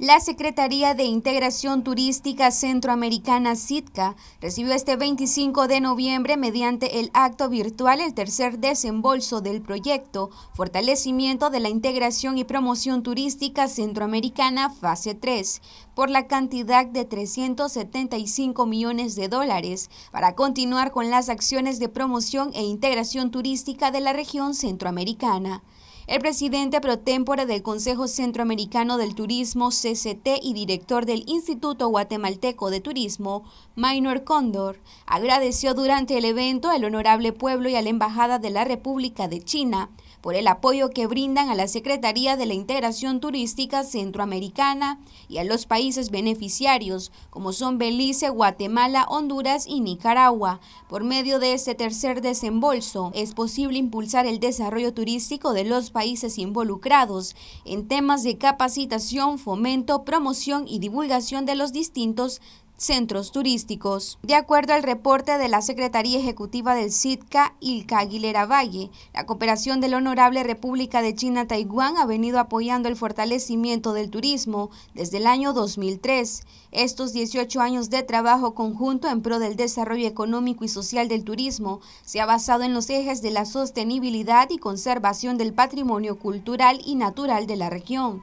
La Secretaría de Integración Turística Centroamericana SITCA recibió este 25 de noviembre mediante el acto virtual el tercer desembolso del proyecto Fortalecimiento de la Integración y Promoción Turística Centroamericana Fase 3 por la cantidad de 375 millones de dólares para continuar con las acciones de promoción e integración turística de la región centroamericana. El presidente pro del Consejo Centroamericano del Turismo, CCT, y director del Instituto Guatemalteco de Turismo, (Minor Cóndor, agradeció durante el evento al honorable pueblo y a la Embajada de la República de China por el apoyo que brindan a la Secretaría de la Integración Turística Centroamericana y a los países beneficiarios, como son Belice, Guatemala, Honduras y Nicaragua. Por medio de este tercer desembolso, es posible impulsar el desarrollo turístico de los países involucrados en temas de capacitación, fomento, promoción y divulgación de los distintos centros turísticos. De acuerdo al reporte de la Secretaría Ejecutiva del SITCA, Ilka Aguilera Valle, la cooperación de la Honorable República de China-Taiwán ha venido apoyando el fortalecimiento del turismo desde el año 2003. Estos 18 años de trabajo conjunto en pro del desarrollo económico y social del turismo se ha basado en los ejes de la sostenibilidad y conservación del patrimonio cultural y natural de la región.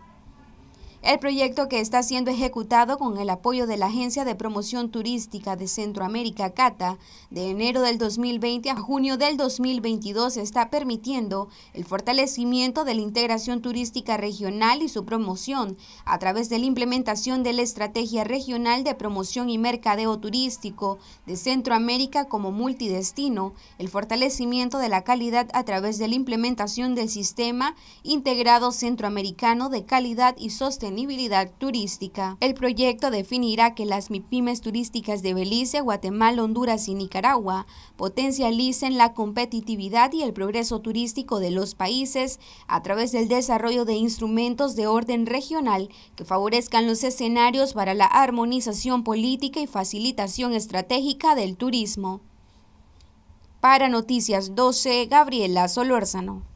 El proyecto que está siendo ejecutado con el apoyo de la Agencia de Promoción Turística de Centroamérica, CATA, de enero del 2020 a junio del 2022 está permitiendo el fortalecimiento de la integración turística regional y su promoción a través de la implementación de la Estrategia Regional de Promoción y Mercadeo Turístico de Centroamérica como multidestino, el fortalecimiento de la calidad a través de la implementación del Sistema Integrado Centroamericano de Calidad y Sostenibilidad turística. El proyecto definirá que las MIPIMES turísticas de Belice, Guatemala, Honduras y Nicaragua potencialicen la competitividad y el progreso turístico de los países a través del desarrollo de instrumentos de orden regional que favorezcan los escenarios para la armonización política y facilitación estratégica del turismo. Para Noticias 12, Gabriela Solórzano.